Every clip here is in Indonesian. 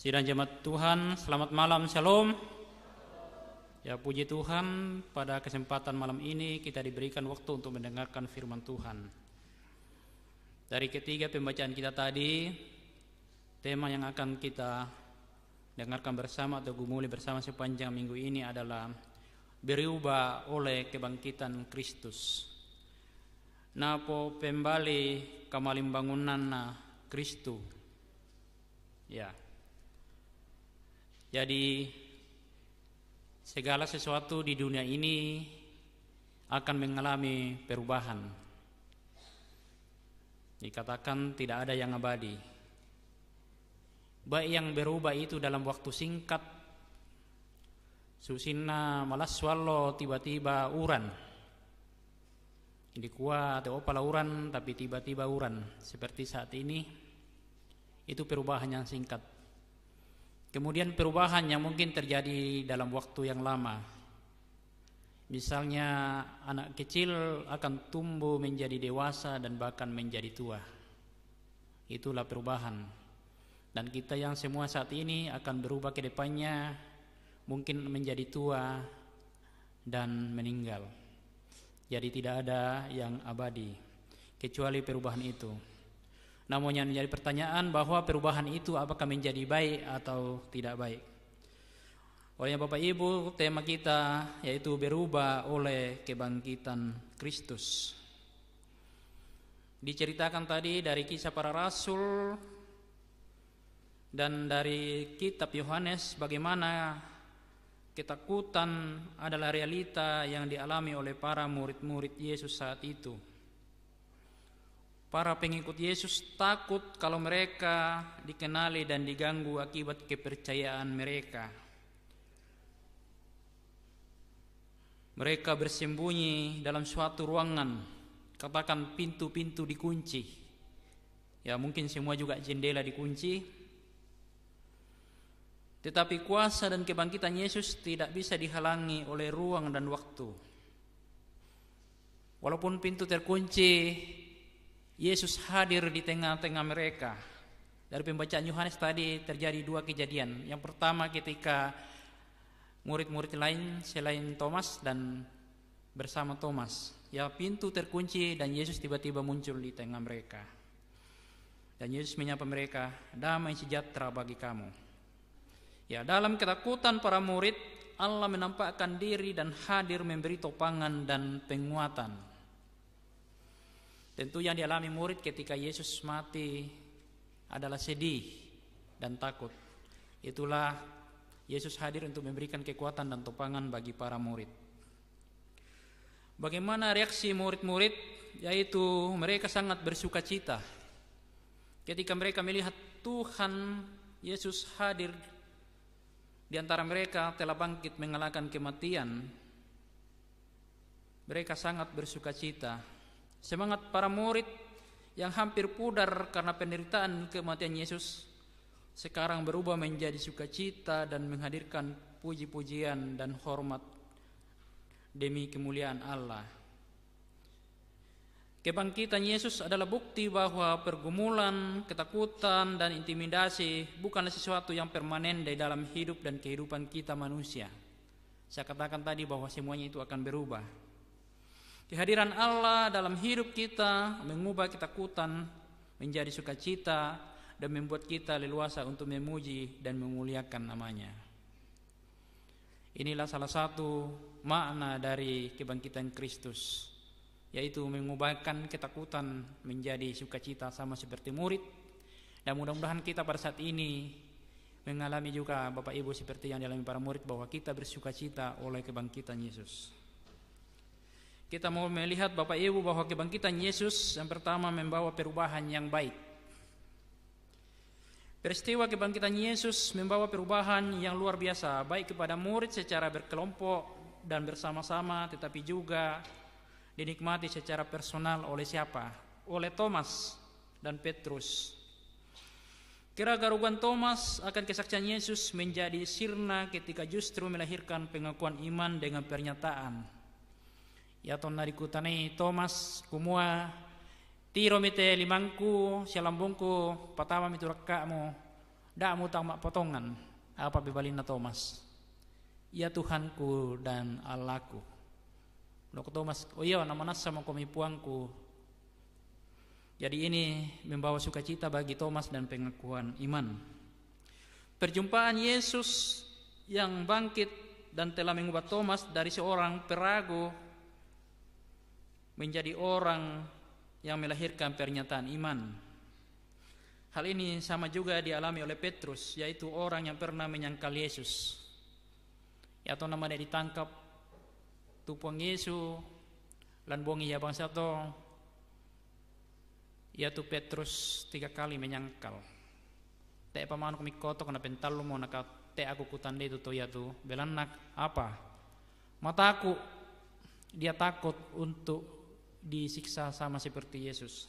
Sidang jemaat Tuhan, selamat malam, shalom. Ya puji Tuhan, pada kesempatan malam ini kita diberikan waktu untuk mendengarkan firman Tuhan. Dari ketiga pembacaan kita tadi, tema yang akan kita dengarkan bersama atau gumuli bersama sepanjang minggu ini adalah berubah oleh kebangkitan Kristus. Napo pembali kamalim bangunan Kristus. Kristu. Ya. Jadi segala sesuatu di dunia ini akan mengalami perubahan. Dikatakan tidak ada yang abadi. Baik yang berubah itu dalam waktu singkat Susina malas malaswallo tiba-tiba uran Ini kuat, oh opala uran tapi tiba-tiba uran Seperti saat ini Itu perubahan yang singkat Kemudian perubahan yang mungkin terjadi dalam waktu yang lama. Misalnya anak kecil akan tumbuh menjadi dewasa dan bahkan menjadi tua. Itulah perubahan. Dan kita yang semua saat ini akan berubah ke depannya mungkin menjadi tua dan meninggal. Jadi tidak ada yang abadi kecuali perubahan itu. Namun yang menjadi pertanyaan bahwa perubahan itu apakah menjadi baik atau tidak baik. Oleh Bapak Ibu, tema kita yaitu berubah oleh kebangkitan Kristus. Diceritakan tadi dari kisah para rasul dan dari kitab Yohanes bagaimana ketakutan adalah realita yang dialami oleh para murid-murid Yesus saat itu. Para pengikut Yesus takut kalau mereka dikenali dan diganggu akibat kepercayaan mereka. Mereka bersembunyi dalam suatu ruangan, katakan pintu-pintu dikunci. Ya, mungkin semua juga jendela dikunci. Tetapi kuasa dan kebangkitan Yesus tidak bisa dihalangi oleh ruang dan waktu. Walaupun pintu terkunci, Yesus hadir di tengah-tengah mereka. Dari pembacaan Yohanes tadi terjadi dua kejadian. Yang pertama ketika murid-murid lain selain Thomas dan bersama Thomas. Ya pintu terkunci dan Yesus tiba-tiba muncul di tengah mereka. Dan Yesus menyapa mereka, damai sejahtera bagi kamu. Ya dalam ketakutan para murid, Allah menampakkan diri dan hadir memberi topangan dan penguatan. Tentu yang dialami murid ketika Yesus mati adalah sedih dan takut. Itulah Yesus hadir untuk memberikan kekuatan dan topangan bagi para murid. Bagaimana reaksi murid-murid? Yaitu mereka sangat bersuka cita ketika mereka melihat Tuhan Yesus hadir di antara mereka telah bangkit mengalahkan kematian. Mereka sangat bersuka cita Semangat para murid yang hampir pudar karena penderitaan kematian Yesus sekarang berubah menjadi sukacita dan menghadirkan puji-pujian dan hormat demi kemuliaan Allah. Kebangkitan Yesus adalah bukti bahwa pergumulan, ketakutan, dan intimidasi bukanlah sesuatu yang permanen di dalam hidup dan kehidupan kita manusia. Saya katakan tadi bahwa semuanya itu akan berubah. Kehadiran Allah dalam hidup kita mengubah ketakutan menjadi sukacita dan membuat kita leluasa untuk memuji dan memuliakan namanya. Inilah salah satu makna dari kebangkitan Kristus, yaitu mengubahkan ketakutan menjadi sukacita sama seperti murid. Dan mudah-mudahan kita pada saat ini mengalami juga Bapak Ibu seperti yang dialami para murid bahwa kita bersukacita oleh kebangkitan Yesus. Kita mau melihat Bapak Ibu bahwa kebangkitan Yesus yang pertama membawa perubahan yang baik. Peristiwa kebangkitan Yesus membawa perubahan yang luar biasa baik kepada murid secara berkelompok dan bersama-sama tetapi juga dinikmati secara personal oleh siapa? Oleh Thomas dan Petrus. Kira garuguan Thomas akan kesaksian Yesus menjadi sirna ketika justru melahirkan pengakuan iman dengan pernyataan Ya Thomas Kumua limangku patama potongan apa sialambungku Thomas, Ya Tuhanku dan Allahku. Dok Thomas, oh iya nama nas sama kami puangku. Jadi ini membawa sukacita bagi Thomas dan pengakuan iman. Perjumpaan Yesus yang bangkit dan telah mengubah Thomas dari seorang peragu menjadi orang yang melahirkan pernyataan iman. Hal ini sama juga dialami oleh Petrus, yaitu orang yang pernah menyangkal Yesus. Yaitu nama dia ditangkap tupuang Yesus, dan ya bangsa to. Yaitu Petrus tiga kali menyangkal. apa paman kami kena pental lu mau nak teh aku kutan dia itu ya tu. belanak apa? Mataku dia takut untuk disiksa sama seperti Yesus.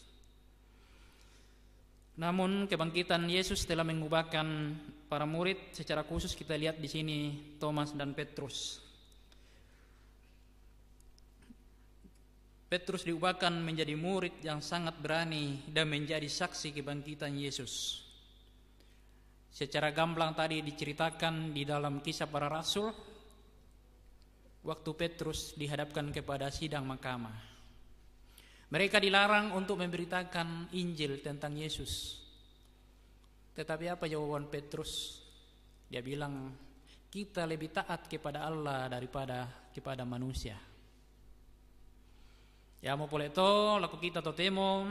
Namun kebangkitan Yesus telah mengubahkan para murid secara khusus kita lihat di sini Thomas dan Petrus. Petrus diubahkan menjadi murid yang sangat berani dan menjadi saksi kebangkitan Yesus. Secara gamblang tadi diceritakan di dalam kisah para rasul waktu Petrus dihadapkan kepada sidang mahkamah. Mereka dilarang untuk memberitakan Injil tentang Yesus. Tetapi apa jawaban Petrus? Dia bilang, kita lebih taat kepada Allah daripada kepada manusia. Ya mau boleh poleto, laku kita to temo,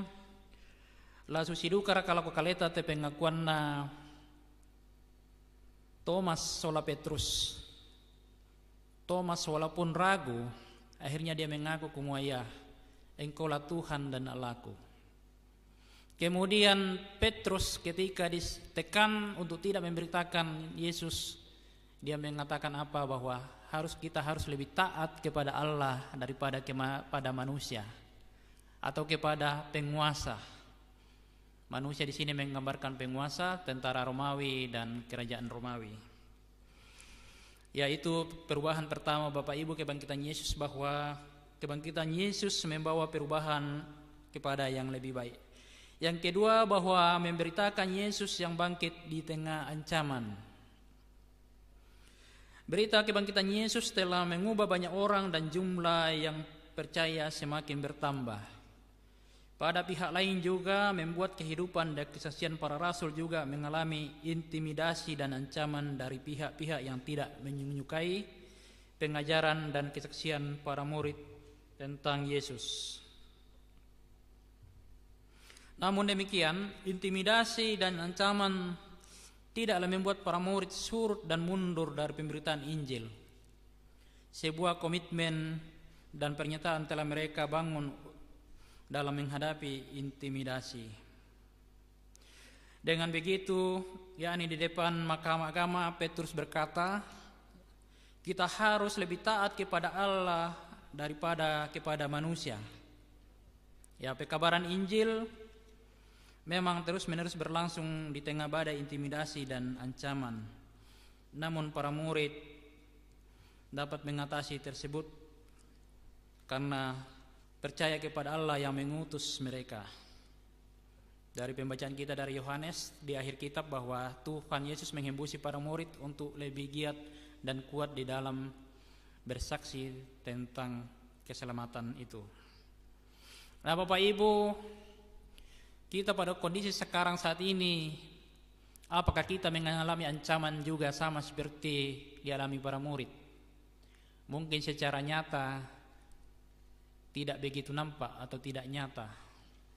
la susidukara kalau kaleta te pengakuan na Thomas sola Petrus. Thomas walaupun ragu, akhirnya dia mengaku kumuayah Engkaulah Tuhan dan Allahku. Kemudian Petrus ketika ditekan untuk tidak memberitakan Yesus, dia mengatakan apa bahwa harus kita harus lebih taat kepada Allah daripada kepada manusia atau kepada penguasa. Manusia di sini menggambarkan penguasa, tentara Romawi dan kerajaan Romawi. Yaitu perubahan pertama Bapak Ibu kebangkitan Yesus bahwa kebangkitan Yesus membawa perubahan kepada yang lebih baik. Yang kedua bahwa memberitakan Yesus yang bangkit di tengah ancaman. Berita kebangkitan Yesus telah mengubah banyak orang dan jumlah yang percaya semakin bertambah. Pada pihak lain juga membuat kehidupan dan kesaksian para rasul juga mengalami intimidasi dan ancaman dari pihak-pihak yang tidak menyukai pengajaran dan kesaksian para murid tentang Yesus. Namun demikian, intimidasi dan ancaman tidaklah membuat para murid surut dan mundur dari pemberitaan Injil. Sebuah komitmen dan pernyataan telah mereka bangun dalam menghadapi intimidasi. Dengan begitu, yakni di depan mahkamah agama Petrus berkata, kita harus lebih taat kepada Allah daripada kepada manusia. Ya, pekabaran Injil memang terus-menerus berlangsung di tengah badai intimidasi dan ancaman. Namun para murid dapat mengatasi tersebut karena percaya kepada Allah yang mengutus mereka. Dari pembacaan kita dari Yohanes di akhir kitab bahwa Tuhan Yesus menghembusi para murid untuk lebih giat dan kuat di dalam bersaksi tentang keselamatan itu. Nah, Bapak Ibu, kita pada kondisi sekarang saat ini apakah kita mengalami ancaman juga sama seperti dialami para murid? Mungkin secara nyata tidak begitu nampak atau tidak nyata,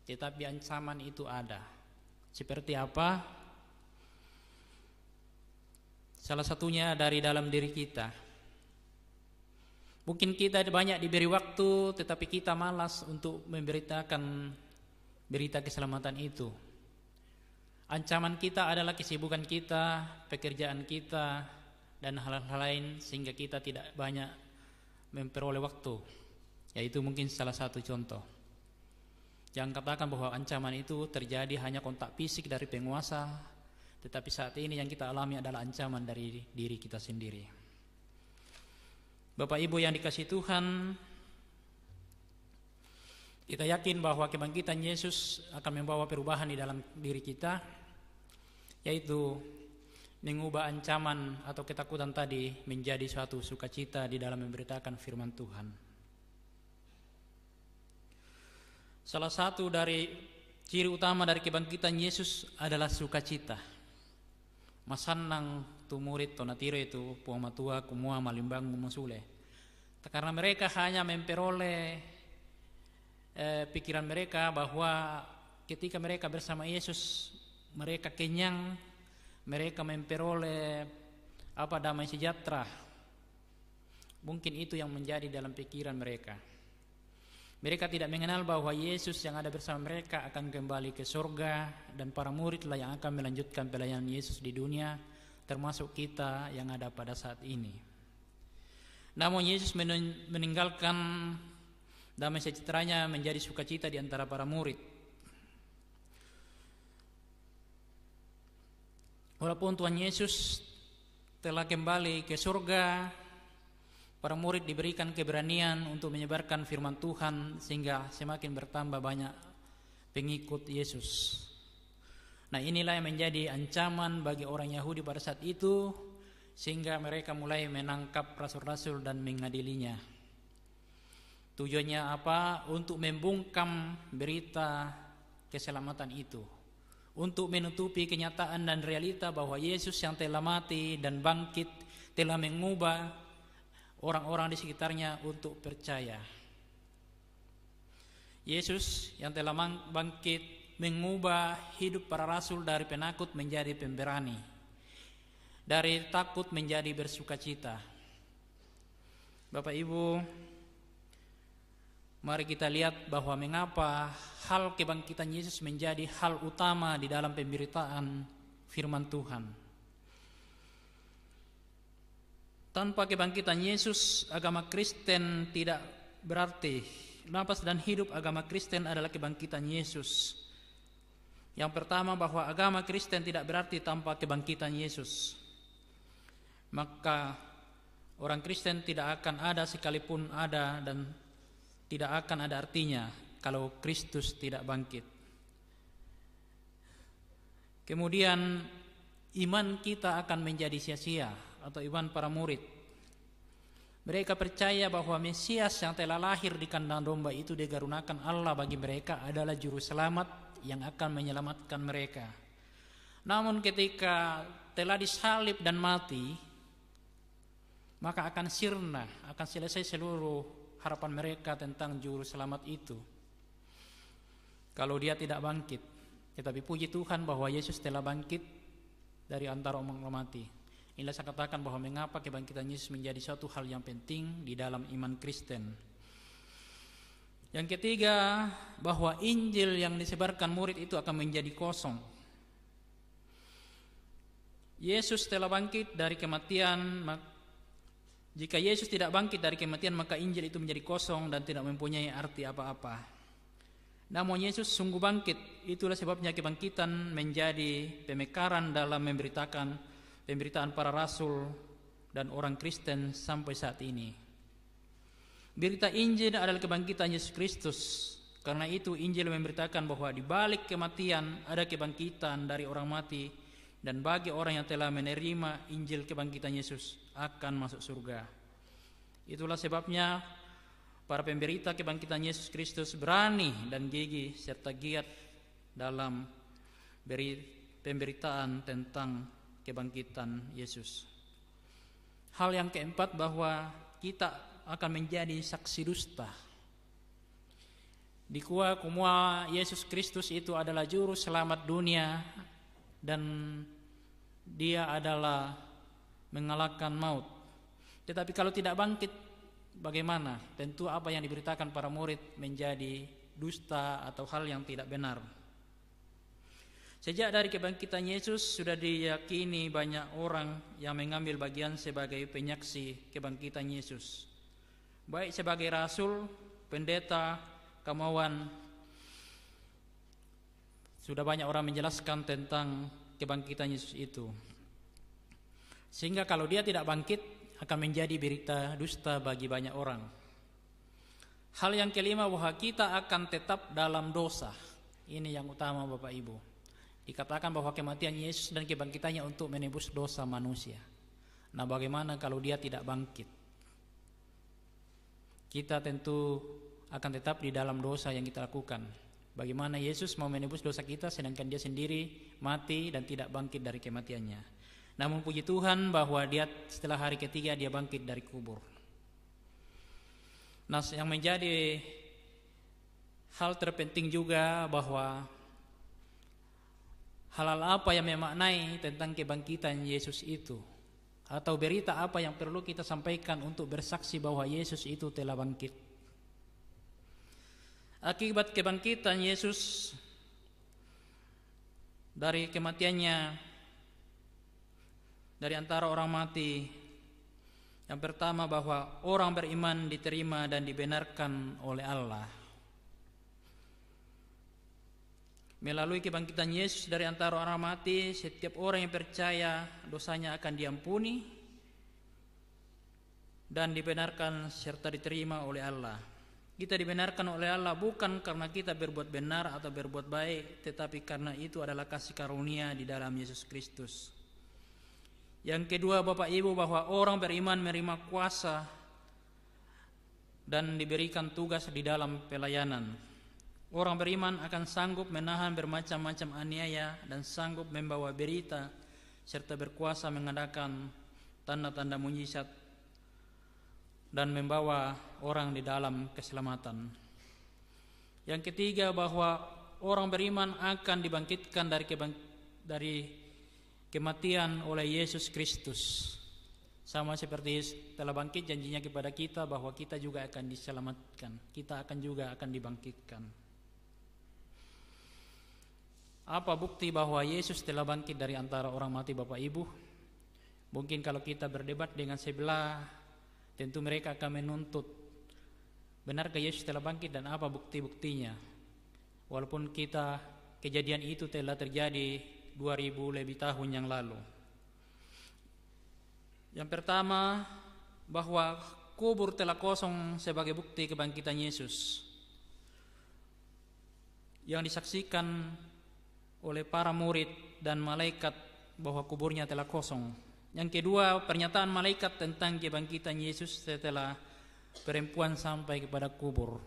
tetapi ancaman itu ada. Seperti apa? Salah satunya dari dalam diri kita. Mungkin kita banyak diberi waktu tetapi kita malas untuk memberitakan berita keselamatan itu. Ancaman kita adalah kesibukan kita, pekerjaan kita dan hal-hal lain sehingga kita tidak banyak memperoleh waktu. Yaitu mungkin salah satu contoh. Jangan katakan bahwa ancaman itu terjadi hanya kontak fisik dari penguasa, tetapi saat ini yang kita alami adalah ancaman dari diri kita sendiri. Bapak Ibu yang dikasih Tuhan, kita yakin bahwa kebangkitan Yesus akan membawa perubahan di dalam diri kita, yaitu mengubah ancaman atau ketakutan tadi menjadi suatu sukacita di dalam memberitakan firman Tuhan. Salah satu dari ciri utama dari kebangkitan Yesus adalah sukacita murid tumurit natiro itu matua kumua malimbang musule karena mereka hanya memperoleh eh, pikiran mereka bahwa ketika mereka bersama Yesus mereka kenyang mereka memperoleh apa damai sejahtera mungkin itu yang menjadi dalam pikiran mereka mereka tidak mengenal bahwa Yesus yang ada bersama mereka akan kembali ke surga dan para muridlah yang akan melanjutkan pelayanan Yesus di dunia termasuk kita yang ada pada saat ini. Namun Yesus meninggalkan damai sejahteranya menjadi sukacita di antara para murid. Walaupun Tuhan Yesus telah kembali ke surga, Para murid diberikan keberanian untuk menyebarkan firman Tuhan sehingga semakin bertambah banyak pengikut Yesus. Nah, inilah yang menjadi ancaman bagi orang Yahudi pada saat itu sehingga mereka mulai menangkap rasul-rasul dan mengadilinya. Tujuannya apa? Untuk membungkam berita keselamatan itu. Untuk menutupi kenyataan dan realita bahwa Yesus yang telah mati dan bangkit telah mengubah orang-orang di sekitarnya untuk percaya. Yesus yang telah bangkit mengubah hidup para rasul dari penakut menjadi pemberani, dari takut menjadi bersuka cita. Bapak Ibu, mari kita lihat bahwa mengapa hal kebangkitan Yesus menjadi hal utama di dalam pemberitaan firman Tuhan. Tanpa kebangkitan Yesus, agama Kristen tidak berarti. Nafas dan hidup agama Kristen adalah kebangkitan Yesus. Yang pertama bahwa agama Kristen tidak berarti tanpa kebangkitan Yesus. Maka orang Kristen tidak akan ada sekalipun ada dan tidak akan ada artinya kalau Kristus tidak bangkit. Kemudian iman kita akan menjadi sia-sia atau iman para murid. Mereka percaya bahwa Mesias yang telah lahir di kandang domba itu digarunakan Allah bagi mereka adalah juru selamat yang akan menyelamatkan mereka. Namun ketika telah disalib dan mati, maka akan sirna, akan selesai seluruh harapan mereka tentang juru selamat itu. Kalau dia tidak bangkit, tetapi puji Tuhan bahwa Yesus telah bangkit dari antara orang mati. Inilah saya katakan bahwa mengapa kebangkitan Yesus menjadi suatu hal yang penting di dalam iman Kristen. Yang ketiga, bahwa Injil yang disebarkan murid itu akan menjadi kosong. Yesus telah bangkit dari kematian, jika Yesus tidak bangkit dari kematian maka Injil itu menjadi kosong dan tidak mempunyai arti apa-apa. Namun Yesus sungguh bangkit, itulah sebabnya kebangkitan menjadi pemekaran dalam memberitakan pemberitaan para rasul dan orang Kristen sampai saat ini. Berita Injil adalah kebangkitan Yesus Kristus. Karena itu Injil memberitakan bahwa di balik kematian ada kebangkitan dari orang mati dan bagi orang yang telah menerima Injil kebangkitan Yesus akan masuk surga. Itulah sebabnya para pemberita kebangkitan Yesus Kristus berani dan gigi serta giat dalam beri pemberitaan tentang kebangkitan Yesus. Hal yang keempat bahwa kita akan menjadi saksi dusta. Di kuah kumua Yesus Kristus itu adalah juru selamat dunia dan dia adalah mengalahkan maut. Tetapi kalau tidak bangkit bagaimana? Tentu apa yang diberitakan para murid menjadi dusta atau hal yang tidak benar. Sejak dari kebangkitan Yesus sudah diyakini banyak orang yang mengambil bagian sebagai penyaksi kebangkitan Yesus. Baik sebagai rasul, pendeta, kamawan. Sudah banyak orang menjelaskan tentang kebangkitan Yesus itu. Sehingga kalau dia tidak bangkit akan menjadi berita dusta bagi banyak orang. Hal yang kelima bahwa kita akan tetap dalam dosa. Ini yang utama Bapak Ibu. Dikatakan bahwa kematian Yesus dan kebangkitannya untuk menebus dosa manusia. Nah, bagaimana kalau dia tidak bangkit? Kita tentu akan tetap di dalam dosa yang kita lakukan. Bagaimana Yesus mau menebus dosa kita sedangkan dia sendiri mati dan tidak bangkit dari kematiannya. Namun puji Tuhan bahwa dia setelah hari ketiga dia bangkit dari kubur. Nah, yang menjadi hal terpenting juga bahwa Halal apa yang memaknai tentang kebangkitan Yesus itu? Atau berita apa yang perlu kita sampaikan untuk bersaksi bahwa Yesus itu telah bangkit? Akibat kebangkitan Yesus dari kematiannya dari antara orang mati yang pertama bahwa orang beriman diterima dan dibenarkan oleh Allah. Melalui kebangkitan Yesus dari antara orang mati, setiap orang yang percaya dosanya akan diampuni dan dibenarkan serta diterima oleh Allah. Kita dibenarkan oleh Allah bukan karena kita berbuat benar atau berbuat baik, tetapi karena itu adalah kasih karunia di dalam Yesus Kristus. Yang kedua, Bapak Ibu, bahwa orang beriman menerima kuasa dan diberikan tugas di dalam pelayanan. Orang beriman akan sanggup menahan bermacam-macam aniaya dan sanggup membawa berita serta berkuasa mengadakan tanda-tanda mujizat dan membawa orang di dalam keselamatan. Yang ketiga bahwa orang beriman akan dibangkitkan dari dari kematian oleh Yesus Kristus. Sama seperti telah bangkit janjinya kepada kita bahwa kita juga akan diselamatkan. Kita akan juga akan dibangkitkan. Apa bukti bahwa Yesus telah bangkit dari antara orang mati Bapak Ibu? Mungkin kalau kita berdebat dengan sebelah, tentu mereka akan menuntut. Benarkah Yesus telah bangkit dan apa bukti-buktinya? Walaupun kita kejadian itu telah terjadi 2000 lebih tahun yang lalu. Yang pertama, bahwa kubur telah kosong sebagai bukti kebangkitan Yesus. Yang disaksikan oleh para murid dan malaikat bahwa kuburnya telah kosong. Yang kedua, pernyataan malaikat tentang kebangkitan Yesus setelah perempuan sampai kepada kubur.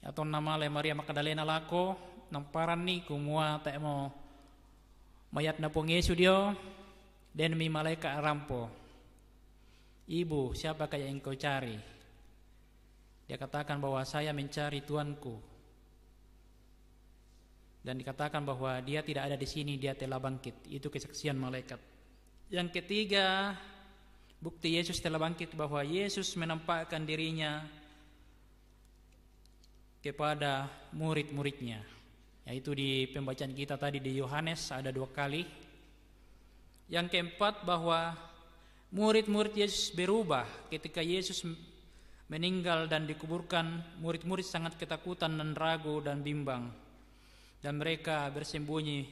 Atau nama le Maria Magdalena lako namparan ni kumua tak mau mayat napung Yesus dia. dan mi malaikat rampo. Ibu, siapakah yang engkau cari? Dia katakan bahwa saya mencari Tuanku dan dikatakan bahwa dia tidak ada di sini dia telah bangkit itu kesaksian malaikat yang ketiga bukti Yesus telah bangkit bahwa Yesus menampakkan dirinya kepada murid-muridnya yaitu di pembacaan kita tadi di Yohanes ada dua kali yang keempat bahwa murid-murid Yesus berubah ketika Yesus meninggal dan dikuburkan murid-murid sangat ketakutan dan ragu dan bimbang dan mereka bersembunyi.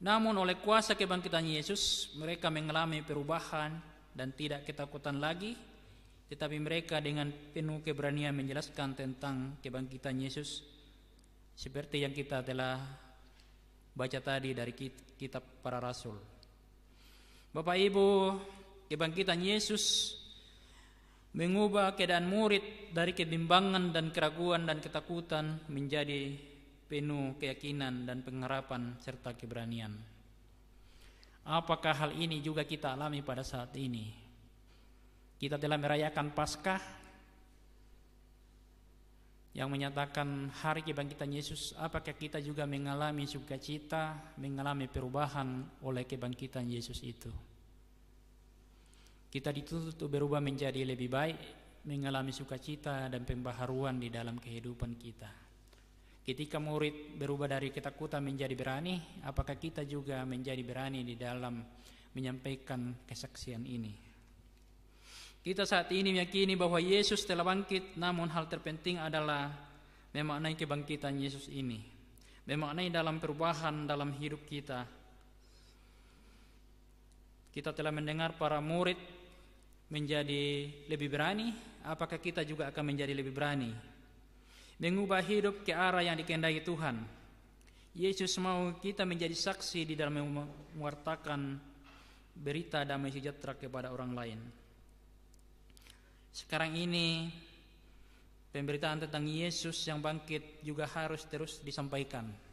Namun oleh kuasa kebangkitan Yesus mereka mengalami perubahan dan tidak ketakutan lagi tetapi mereka dengan penuh keberanian menjelaskan tentang kebangkitan Yesus seperti yang kita telah baca tadi dari kitab para rasul. Bapak Ibu, kebangkitan Yesus mengubah keadaan murid dari kebimbangan dan keraguan dan ketakutan menjadi penuh keyakinan dan pengharapan serta keberanian. Apakah hal ini juga kita alami pada saat ini? Kita telah merayakan Paskah yang menyatakan hari kebangkitan Yesus, apakah kita juga mengalami sukacita, mengalami perubahan oleh kebangkitan Yesus itu? Kita dituntut berubah menjadi lebih baik, mengalami sukacita dan pembaharuan di dalam kehidupan kita. Ketika murid berubah dari ketakutan menjadi berani, apakah kita juga menjadi berani di dalam menyampaikan kesaksian ini? Kita saat ini meyakini bahwa Yesus telah bangkit, namun hal terpenting adalah memaknai kebangkitan Yesus ini, memaknai dalam perubahan dalam hidup kita. Kita telah mendengar para murid menjadi lebih berani, apakah kita juga akan menjadi lebih berani mengubah hidup ke arah yang dikehendaki Tuhan. Yesus mau kita menjadi saksi di dalam mewartakan berita damai sejahtera kepada orang lain. Sekarang ini pemberitaan tentang Yesus yang bangkit juga harus terus disampaikan.